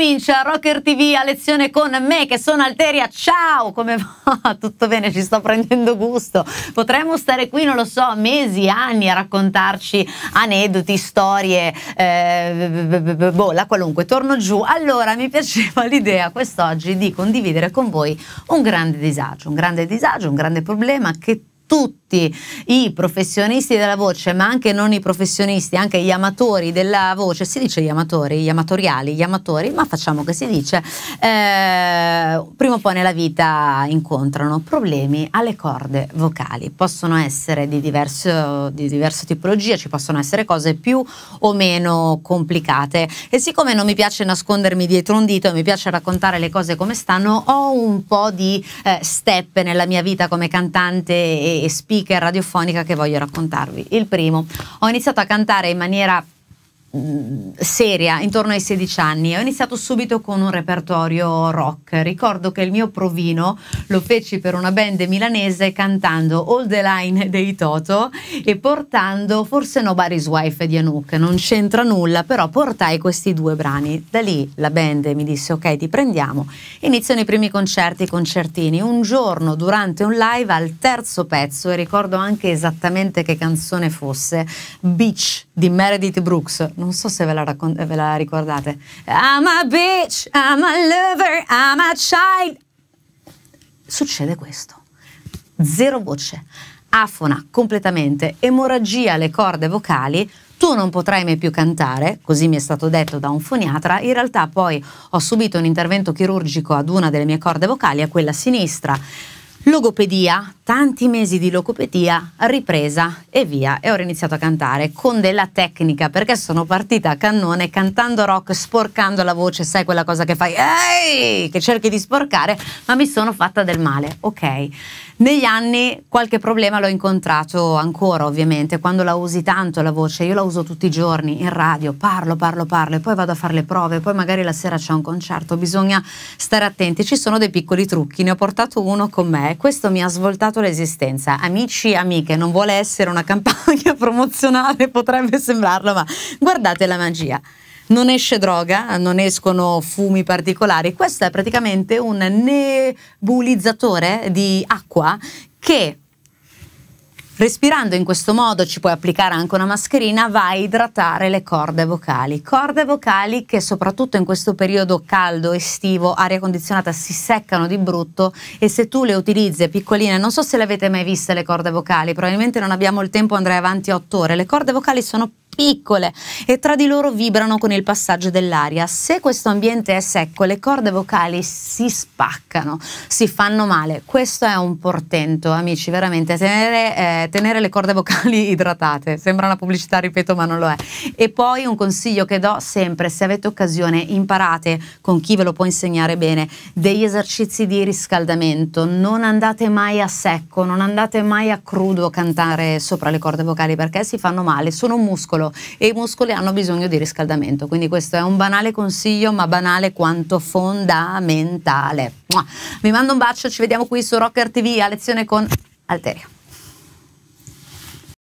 comincia Rocker TV a lezione con me che sono Alteria. Ciao, come va? Tutto bene, ci sto prendendo gusto. Potremmo stare qui, non lo so, mesi, anni a raccontarci aneddoti, storie, eh, boh, la qualunque. Torno giù. Allora, mi piaceva l'idea quest'oggi di condividere con voi un grande disagio, un grande disagio, un grande problema che tutti tutti i professionisti della voce, ma anche non i professionisti, anche gli amatori della voce, si dice gli amatori, gli amatoriali, gli amatori, ma facciamo che si dice, eh, prima o poi nella vita incontrano problemi alle corde vocali. Possono essere di, diverso, di diversa tipologia, ci possono essere cose più o meno complicate. E siccome non mi piace nascondermi dietro un dito e mi piace raccontare le cose come stanno, ho un po' di eh, step nella mia vita come cantante e, e speaker speaker radiofonica che voglio raccontarvi. Il primo, ho iniziato a cantare in maniera seria intorno ai 16 anni ho iniziato subito con un repertorio rock ricordo che il mio provino lo feci per una band milanese cantando All the Line dei Toto e portando forse Nobody's Wife di Anouk non c'entra nulla però portai questi due brani da lì la band mi disse ok ti prendiamo iniziano i primi concerti concertini un giorno durante un live al terzo pezzo e ricordo anche esattamente che canzone fosse Beach di Meredith Brooks non so se ve la, raccont- ve la ricordate. I'm a bitch, I'm a lover, I'm a child. Succede questo. Zero voce. Afona completamente, emorragia alle corde vocali, tu non potrai mai più cantare, così mi è stato detto da un foniatra, in realtà poi ho subito un intervento chirurgico ad una delle mie corde vocali, a quella sinistra. Logopedia, tanti mesi di logopedia, ripresa e via. E ora ho iniziato a cantare con della tecnica perché sono partita a cannone cantando rock, sporcando la voce, sai quella cosa che fai, Ehi! che cerchi di sporcare, ma mi sono fatta del male. Ok. Negli anni qualche problema l'ho incontrato ancora, ovviamente, quando la usi tanto la voce, io la uso tutti i giorni in radio, parlo, parlo, parlo e poi vado a fare le prove, poi magari la sera c'è un concerto, bisogna stare attenti. Ci sono dei piccoli trucchi, ne ho portato uno con me e questo mi ha svoltato l'esistenza. Amici e amiche, non vuole essere una campagna promozionale, potrebbe sembrarlo, ma guardate la magia non esce droga, non escono fumi particolari. Questo è praticamente un nebulizzatore di acqua che Respirando in questo modo ci puoi applicare anche una mascherina, va a idratare le corde vocali. Corde vocali che soprattutto in questo periodo caldo, estivo, aria condizionata si seccano di brutto e se tu le utilizzi piccoline, non so se le avete mai viste le corde vocali, probabilmente non abbiamo il tempo, andrei avanti otto ore. Le corde vocali sono piccole e tra di loro vibrano con il passaggio dell'aria. Se questo ambiente è secco, le corde vocali si spaccano, si fanno male. Questo è un portento, amici, veramente. Tenere, eh, tenere le corde vocali idratate. Sembra una pubblicità, ripeto, ma non lo è. E poi un consiglio che do sempre, se avete occasione, imparate con chi ve lo può insegnare bene degli esercizi di riscaldamento. Non andate mai a secco, non andate mai a crudo a cantare sopra le corde vocali perché si fanno male, sono un muscolo e i muscoli hanno bisogno di riscaldamento. Quindi questo è un banale consiglio, ma banale quanto fondamentale. Mi mando un bacio, ci vediamo qui su Rocker TV a lezione con Alteria.